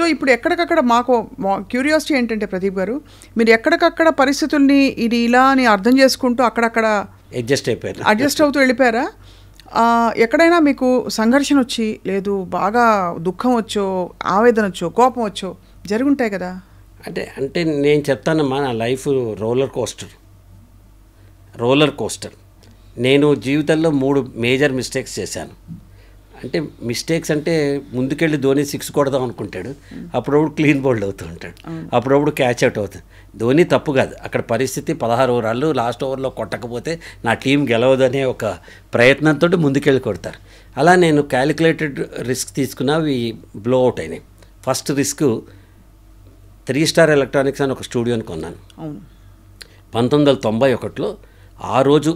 So ఇప్పుడు ఎక్కడికక్కడ మాకు క్యూరియాసిటీ ఏంటంటే ప్రదీప్ గారు మీరు ఎక్కడికక్కడ పరిస్థితుల్ని ఇది ఇలా అని అర్థం చేసుకుంటూ అక్కడక్కడ అడ్జస్ట్ అయిపోయారు అడ్జస్ట్ అవుతూ వెళ్ళిపోయారా ఎక్కడైనా మీకు సంఘర్షణ వచ్చి లేదు బాగా దుఃఖం వచ్చో ఆవేదన వచ్చో కోపం వచ్చో జరుగుంటాయి కదా అంటే అంటే నేను చెప్తానమ్మా నా life roller coaster roller coaster నేను జీవితంలో మూడు మేజర్ మిస్టేక్స్ చేశాను అంటే మిస్టేక్స్ అంటే ముందుకెళ్ళి ధోని సిక్స్ కొడదాం అనుకుంటాడు అప్పుడప్పుడు క్లీన్ బౌల్డ్ అవుతూ ఉంటాడు అప్పుడప్పుడు క్యాచ్ అవుట్ అవుతుంది ధోని తప్పు కాదు అక్కడ పరిస్థితి పదహారు ఓవర్లు లాస్ట్ ఓవర్లో కొట్టకపోతే నా టీం గెలవదనే ఒక ప్రయత్నంతో ముందుకెళ్ళి కొడతారు అలా నేను క్యాలిక్యులేటెడ్ రిస్క్ తీసుకున్న అవి బ్లో అవుట్ అయినాయి first risk three star electronics అని ఒక స్టూడియోని కొన్నాను పంతొమ్మిది వందల తొంభై ఒకటిలో ఆ రోజు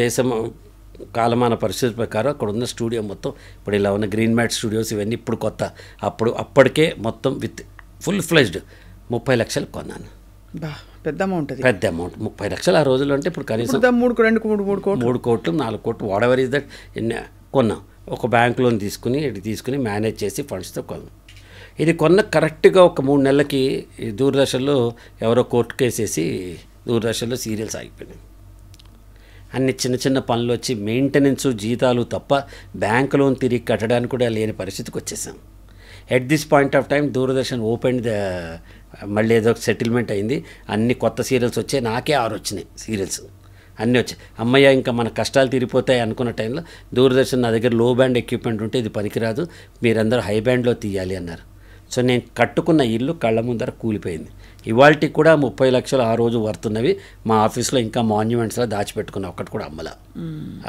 దేశం కాలమాన పరిస్థితి ప్రకారం అక్కడ ఉన్న స్టూడియో మొత్తం ఇప్పుడు ఇలా ఉన్న గ్రీన్ మ్యాట్ స్టూడియోస్ ఇవన్నీ ఇప్పుడు కొత్త అప్పుడు అప్పటికే మొత్తం విత్ ఫుల్ ఫ్లెజ్డ్ ముప్పై లక్షలు కొన్నాను పెద్ద అమౌంట్ పెద్ద అమౌంట్ ముప్పై లక్షలు ఆ రోజులు అంటే ఇప్పుడు కనీసం మూడు రెండు మూడు మూడు కోట్లు మూడు కోట్లు నాలుగు కోట్లు వాడెవర్ ఇస్ దట్ కొన్నాం ఒక బ్యాంక్ లోన్ తీసుకుని ఇటు తీసుకుని మేనేజ్ చేసి ఫండ్స్తో కొన్నాం ఇది కొన్న కరెక్ట్గా ఒక మూడు నెలలకి దూరదర్శన్లో ఎవరో కోర్టు కేసేసి దూరదర్శన్లో సీరియల్స్ ఆగిపోయినాయి అన్ని చిన్న చిన్న పనులు వచ్చి మెయింటెనెన్స్ జీతాలు తప్ప బ్యాంక్ లోన్ తిరిగి కట్టడానికి కూడా లేని పరిస్థితికి వచ్చేసాం at this point of time Doordarshan open the మళ్ళీ ఏదో ఒక సెటిల్మెంట్ అయింది అన్ని కొత్త సీరియల్స్ వచ్చాయి నాకే ఆరు వచ్చినాయి సీరియల్స్ అన్నీ వచ్చాయి అమ్మయ్య ఇంకా మన కష్టాలు తీరిపోతాయి అనుకున్న టైంలో దూరదర్శన్ నా దగ్గర లో బ్యాండ్ ఎక్విప్మెంట్ ఉంటే ఇది పనికిరాదు మీరందరూ హై బ్యాండ్లో తీయాలి అన్నారు సో నేను కట్టుకున్న ఇల్లు కళ్ళ ముందర కూలిపోయింది ఇవాళకి కూడా ముప్పై లక్షలు ఆ రోజు వర్తున్నవి మా ఆఫీస్లో ఇంకా మాన్యుమెంట్స్లో దాచిపెట్టుకున్నా ఒక్కటి కూడా అమ్మల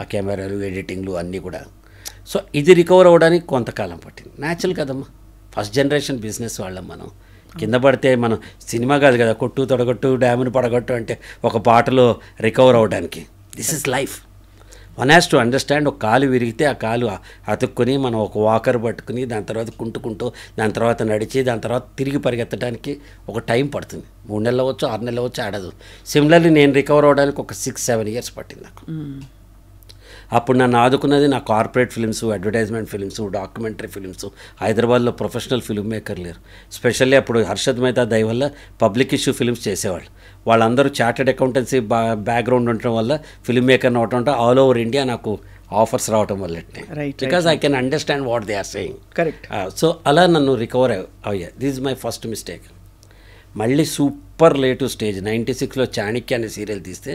ఆ కెమెరాలు ఎడిటింగ్లు అన్నీ కూడా సో ఇది రికవర్ అవ్వడానికి కొంతకాలం పట్టింది న్యాచురల్ కదమ్మా ఫస్ట్ జనరేషన్ బిజినెస్ వాళ్ళం మనం కింద పడితే మనం సినిమా కాదు కదా కొట్టు తొడగొట్టు డ్యామును పడగొట్టు అంటే ఒక పాటలో రికవర్ అవ్వడానికి this is life one has to understand ఒక కాలు విరిగితే ఆ కాలు అతుక్కుని మనం ఒక వాకర్ పట్టుకుని దాని తర్వాత కుంటుకుంటూ దాని తర్వాత నడిచి దాని తర్వాత తిరిగి పరిగెత్తడానికి ఒక టైం పడుతుంది మూడు నెలలు అవ్వచ్చు ఆరు నెలలు అవ్వచ్చు ఆడదు సిమిలర్లీ నేను రికవర్ అవడానికి ఒక సిక్స్ సెవెన్ ఇయర్స్ పట్టింది నాకు hmm. అప్పుడు నన్ను ఆదుకున్నది నా corporate films advertisement films documentary films హైదరాబాద్లో ప్రొఫెషనల్ ఫిలిం మేకర్ లేరు స్పెషల్లీ అప్పుడు హర్షద్ మెహతా దయ వల్ల పబ్లిక్ ఇష్యూ ఫిలిమ్స్ చేసేవాళ్ళు వాళ్ళందరూ చార్టెడ్ అకౌంటెన్సీ బ్యాక్గ్రౌండ్ ఉండటం వల్ల ఫిలిం మేకర్ అవటం ఆల్ ఓవర్ ఇండియా నాకు ఆఫర్స్ రావటం వల్లనే because I can understand what they are saying correct so అలా నన్ను రికవర్ అయ్యా this is my first mistake మళ్ళీ సూపర్ లేటు స్టేజ్ నైంటీ సిక్స్లో చాణిక్య అనే సీరియల్ తీస్తే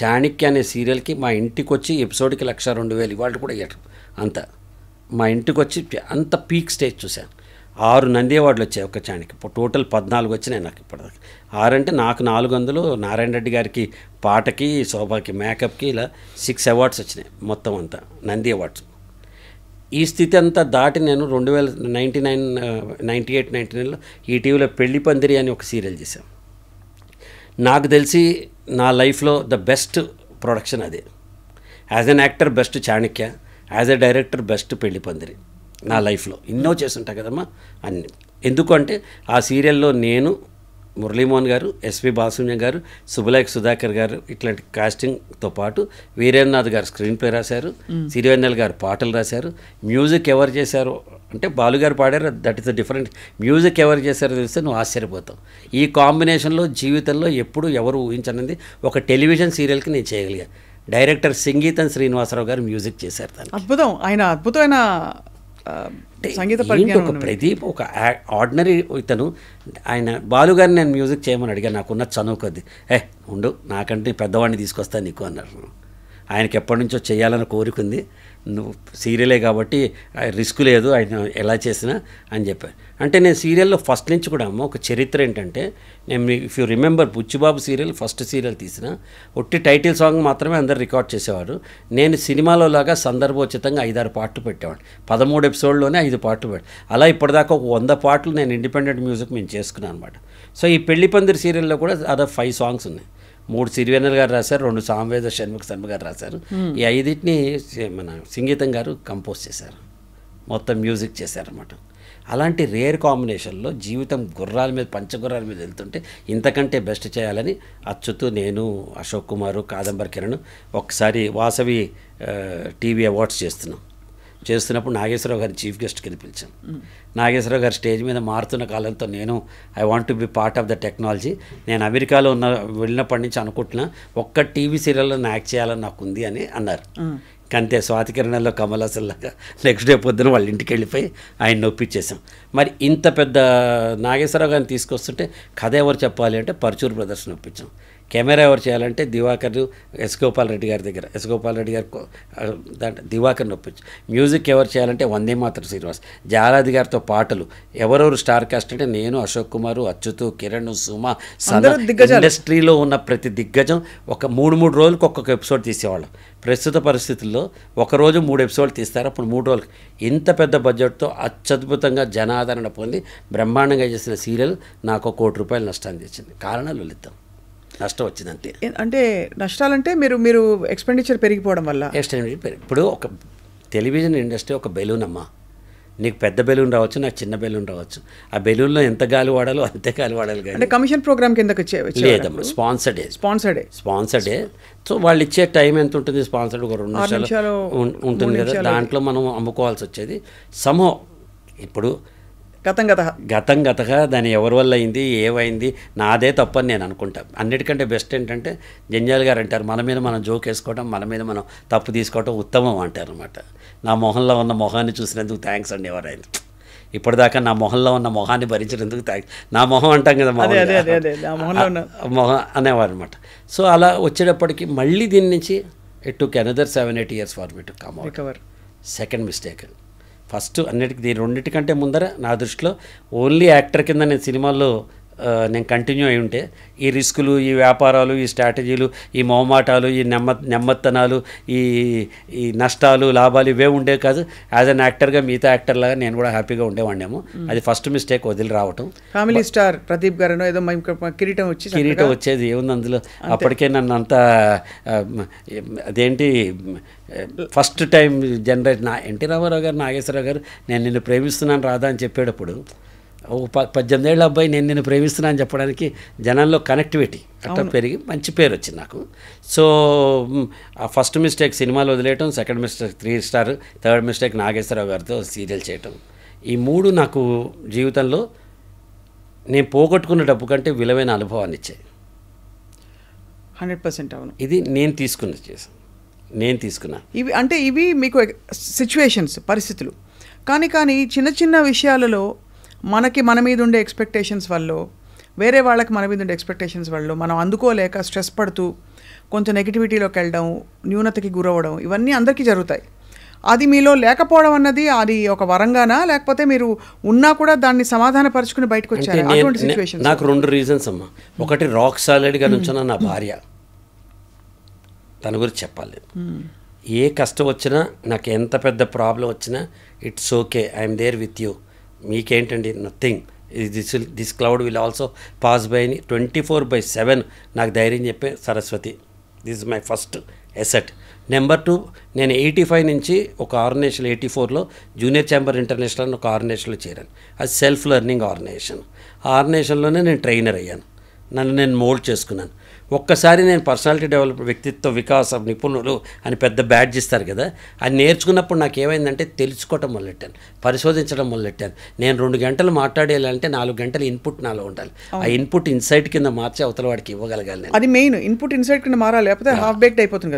చాణిక్య అనే సీరియల్కి మా ఇంటికి వచ్చి ఎపిసోడ్కి లక్ష రెండు వేలు ఇవాళ కూడా ఇవ్వరు అంత మా ఇంటికి వచ్చి అంత పీక్ స్టేజ్ చూశాను ఆరు నంది అవార్డులు వచ్చాయి ఒక చాణిక్య టోటల్ పద్నాలుగు వచ్చినాయి నాకు ఇప్పటిదాకా ఆరు అంటే నాకు నాలుగు వందలు నారాయణ రెడ్డి గారికి పాటకి శోభాకి మేకప్కి ఇలా సిక్స్ అవార్డ్స్ వచ్చినాయి మొత్తం అంతా నంది అవార్డ్స్ ఈ స్థితి అంతా దాటి నేను రెండు వేల ninety nine ninety eight ninety నైన్లో ఈటీవీలో పెళ్లి పందిరి అని ఒక సీరియల్ చేశాం నాకు తెలిసి నా లైఫ్లో ద బెస్ట్ ప్రొడక్షన్ అదే as an actor best Chanakya as a director best Pelli Pandiri నా లైఫ్లో ఎన్నో చేస్తుంటా కదమ్మా అన్ని ఎందుకంటే ఆ సీరియల్లో నేను మురళీమోహన్ గారు ఎస్వి బాసున్య గారు సుబులాయక్ సుధాకర్ గారు ఇట్లాంటి కాస్టింగ్తో పాటు వీరేంద్రనాథ్ గారు స్క్రీన్ ప్లే రాశారు సిరివెన్నెల్ గారు పాటలు రాశారు మ్యూజిక్ ఎవరు చేశారు అంటే బాలుగారు పాడారు దట్ ఇస్ డిఫరెంట్ మ్యూజిక్ ఎవరు చేశారో తెలిస్తే నువ్వు ఆశ్చర్యపోతావు ఈ కాంబినేషన్లో జీవితంలో ఎప్పుడు ఎవరు ఊహించనిది ఒక టెలివిజన్ సీరియల్కి నేను చేయగలిగాను డైరెక్టర్ సంగీతం శ్రీనివాసరావు గారు మ్యూజిక్ చేశారు అద్భుతం ఆయన అద్భుతమైన సంగీత ఒక ప్రదీప్ ఒక ఆర్డినరీ ఇతను ఆయన బాలుగారిని నేను మ్యూజిక్ చేయమని అడిగాను నాకున్న చనువు కొద్ది ఏ ఉండు నాకంటే పెద్దవాడిని తీసుకొస్తాను నీకు అన్నారు ఆయనకి ఎప్పటి నుంచో చేయాలని కోరికుంది నువ్వు సీరియలే కాబట్టి రిస్క్ లేదు ఆయన ఎలా చేసినా అని చెప్పారు అంటే నేను సీరియల్లో ఫస్ట్ నుంచి కూడా అమ్మ ఒక చరిత్ర ఏంటంటే నేను if you remember Buchibabu serial first serial తీసిన ఒట్టి టైటిల్ సాంగ్ మాత్రమే అందరు రికార్డ్ చేసేవారు నేను సినిమాలో లాగా సందర్భోచితంగా ఐదారు పాటలు పెట్టేవాడు పదమూడు ఎపిసోడ్లోనే ఐదు పాటలు పెట్టాను అలా ఇప్పటిదాకా ఒక వంద పాటలు నేను ఇండిపెండెంట్ మ్యూజిక్ మేము చేసుకున్నాను అనమాట సో ఈ పెళ్లి పందిరి సీరియల్లో కూడా అదర్ ఫైవ్ సాంగ్స్ ఉన్నాయి మూడు సిరివెన్నెల గారు రాశారు రెండు సామవేద షణ్ముఖ శర్మ గారు రాశారు ఈ ఐదింటిని మన సంగీతం గారు కంపోజ్ చేశారు మొత్తం మ్యూజిక్ చేశారన్నమాట అలాంటి రేర్ కాంబినేషన్లో జీవితం గుర్రాల మీద పంచగుర్రాల మీద వెళ్తుంటే ఇంతకంటే బెస్ట్ చేయాలని అచ్చుతూ నేను అశోక్ కుమారు కాదంబర్ కిరణ్ ఒకసారి వాసవి టీవీ అవార్డ్స్ చేస్తున్నాం చేస్తున్నప్పుడు నాగేశ్వరరావు గారిని చీఫ్ గెస్ట్ పిలిచాను నాగేశ్వరరావు గారు స్టేజ్ మీద మారుతున్న కాలంతో నేను I want to be part of the technology నేను అమెరికాలో ఉన్న వెళ్ళినప్పటి నుంచి అనుకుంటున్నా ఒక్క టీవీ సీరియల్లో నేను యాక్ట్ చేయాలని నాకు ఉంది అని అన్నారు స్వాతి స్వాతికిరణంలో కమల్ అసలులాగా నెక్స్ట్ డే పొద్దున వాళ్ళ ఇంటికి వెళ్ళిపోయి ఆయన నొప్పిచ్చేసాం మరి ఇంత పెద్ద నాగేశ్వరరావు గారిని తీసుకొస్తుంటే కథ ఎవరు చెప్పాలి అంటే పరచూరు బ్రదర్స్ నొప్పించాం కెమెరా ఎవరు చేయాలంటే దివాకర్ ఎస్ గోపాల్ రెడ్డి గారి దగ్గర ఎస్ గోపాల్ రెడ్డి గారు దాంట్లో దివాకర్ నొప్పించు మ్యూజిక్ ఎవరు చేయాలంటే వందే మాత్రం శ్రీనివాస్ జాలాది గారితో పాటలు ఎవరెవరు స్టార్ కాస్ట్ అంటే నేను అశోక్ కుమార్ అచ్యుతు కిరణ్ సుమ దిగ్గజ ఇండస్ట్రీలో ఉన్న ప్రతి దిగ్గజం ఒక మూడు మూడు రోజులకు ఒక్కొక్క ఎపిసోడ్ తీసేవాళ్ళం ప్రస్తుత పరిస్థితుల్లో ఒకరోజు మూడు ఎపిసోడ్లు తీస్తారు అప్పుడు మూడు రోజులు ఇంత పెద్ద బడ్జెట్తో అత్యద్భుతంగా జనాదరణ పొంది బ్రహ్మాండంగా చేసిన సీరియల్ నాకు కోటి రూపాయలు నష్టాన్ని తెచ్చింది కారణాలు వెళ్తాం నష్టం వచ్చిందంటే అంటే నష్టాలంటే మీరు మీరు ఎక్స్పెండిచర్ పెరిగిపోవడం వల్ల ఎక్స్పెండిచర్ ఇప్పుడు ఒక టెలివిజన్ ఇండస్ట్రీ ఒక బెలూన్ అమ్మా నీకు పెద్ద బెలూన్ రావచ్చు నాకు చిన్న బెలూన్ రావచ్చు ఆ బెలూన్లో ఎంత గాలి వాడాలో అంతే గాలి వాడాలి కానీ కమిషన్ ప్రోగ్రామ్ కింద లేదమ్మా స్పాన్సర్డే స్పాన్సర్డే స్పాన్సర్డే సో వాళ్ళు ఇచ్చే టైం ఎంత ఉంటుంది స్పాన్సర్డ్ ఒక రెండు నిమిషాలు ఉంటుంది కదా దాంట్లో మనం అమ్ముకోవాల్సి వచ్చేది సమో ఇప్పుడు గతం గత గతం గతగా దాని ఎవరి వల్ల అయింది ఏమైంది నాదే తప్పని నేను అనుకుంటా అన్నిటికంటే బెస్ట్ ఏంటంటే జంజాల్ గారు అంటారు మన మీద మనం జోక్ వేసుకోవటం మన మీద మనం తప్పు తీసుకోవటం ఉత్తమం అంటారు అనమాట నా మొహంలో ఉన్న మొహాన్ని చూసినందుకు థ్యాంక్స్ అండి ఎవరైనా ఇప్పటిదాకా నా మొహంలో ఉన్న మొహాన్ని భరించినందుకు థ్యాంక్స్ నా మొహం అంటాం కదా మొహం అనేవారు అనమాట సో అలా వచ్చేటప్పటికి మళ్ళీ దీని నుంచి it took another seven eight years far to come recover second mistake first అన్నిటికీ దీని రెండింటికంటే ముందర నా దృష్టిలో ఓన్లీ యాక్టర్ కింద నేను సినిమాల్లో నేను కంటిన్యూ అయి ఉంటే ఈ రిస్కులు ఈ వ్యాపారాలు ఈ స్ట్రాటజీలు ఈ మొహమాటాలు ఈ నెమ్మ నెమ్మత్తనాలు ఈ ఈ నష్టాలు లాభాలు ఇవే ఉండే కాదు యాజ్ అన్ యాక్టర్గా మిగతా యాక్టర్ లాగా నేను కూడా హ్యాపీగా ఉండేవాడినేమో అది ఫస్ట్ మిస్టేక్ వదిలి రావటం ఫ్యామిలీ స్టార్ ప్రదీప్ గారు ఏదో కిరీటం వచ్చి కిరీటం వచ్చేది ఏముంది అందులో అప్పటికే నన్ను అంత అదేంటి ఫస్ట్ టైం జనరేట్ నా ఎన్టీ రామారావు గారు నాగేశ్వరరావు గారు నేను నిన్ను ప్రేమిస్తున్నాను రాదా అని చెప్పేటప్పుడు ఒక ప పద్దెనిమిదేళ్ళ అబ్బాయి నేను నేను ప్రేమిస్తున్నాను అని చెప్పడానికి జనాల్లో కనెక్టివిటీ అట్లా పెరిగి మంచి పేరు వచ్చింది నాకు సో ఫస్ట్ మిస్టేక్ సినిమాలు వదిలేయటం second mistake three star third mistake Nageswara Rao గారితో సీరియల్ చేయటం ఈ మూడు నాకు జీవితంలో నేను పోగొట్టుకున్న డబ్బు కంటే విలువైన అనుభవాన్ని ఇచ్చాయి హండ్రెడ్ పర్సెంట్ అవును ఇది నేను తీసుకున్న చేశాను నేను తీసుకున్నా ఇవి అంటే ఇవి మీకు సిచ్యువేషన్స్ పరిస్థితులు కానీ కానీ చిన్న చిన్న విషయాలలో మనకి మన మీద ఉండే ఎక్స్పెక్టేషన్స్ వల్ల వేరే వాళ్ళకి మన మీద ఉండే ఎక్స్పెక్టేషన్స్ వల్ల మనం అందుకోలేక స్ట్రెస్ పడుతూ కొంచెం నెగిటివిటీలోకి వెళ్ళడం న్యూనతకి గురవడం ఇవన్నీ అందరికీ జరుగుతాయి అది మీలో లేకపోవడం అన్నది అది ఒక వరంగానా లేకపోతే మీరు ఉన్నా కూడా దాన్ని సమాధానపరుచుకుని బయటకు వచ్చారు నాకు రెండు రీజన్స్ అమ్మా ఒకటి రాక్ సాలిడ్గా నుంచిన నా భార్య తన గురించి చెప్పాలి hmm. ఏ కష్టం వచ్చినా నాకు ఎంత పెద్ద ప్రాబ్లం వచ్చినా it's okay I'm there with you మీకేంటండి nothing this this cloud will also pass by అని ట్వంటీ ఫోర్ బై సెవెన్ నాకు ధైర్యం చెప్పే Saraswathi this is my first asset number two నేను ఎయిటీ ఫైవ్ నుంచి ఒక ఆర్గనైజేషన్ ఎయిటీ ఫోర్లో జూనియర్ ఛాంబర్ ఇంటర్నేషనల్ అని ఒక ఆర్గనైజేషన్లో చేరాను అది సెల్ఫ్ లెర్నింగ్ ఆర్గనైజేషన్ ఆ ఆర్గనైజేషన్లోనే నేను ట్రైనర్ అయ్యాను నన్ను నేను మోల్డ్ చేసుకున్నాను ఒక్కసారి నేను పర్సనాలిటీ డెవలప్ వ్యక్తిత్వ వికాస నిపుణులు అని పెద్ద బ్యాడ్జ్ ఇస్తారు కదా అది నేర్చుకున్నప్పుడు నాకు ఏమైందంటే తెలుసుకోవటం మొదలెట్టాను పరిశోధించడం మొదలెట్టాను నేను రెండు గంటలు మాట్లాడేయాలంటే నాలుగు గంటలు ఇన్పుట్ నాలో ఉండాలి ఆ ఇన్పుట్ ఇన్సైట్ కింద మార్చి అవతల వాడికి ఇవ్వగలగాలి అది మెయిన్ ఇన్పుట్ ఇన్సైట్ కింద మారాలి లేకపోతే హాఫ్ బేక్డ్ అయిపోతుంది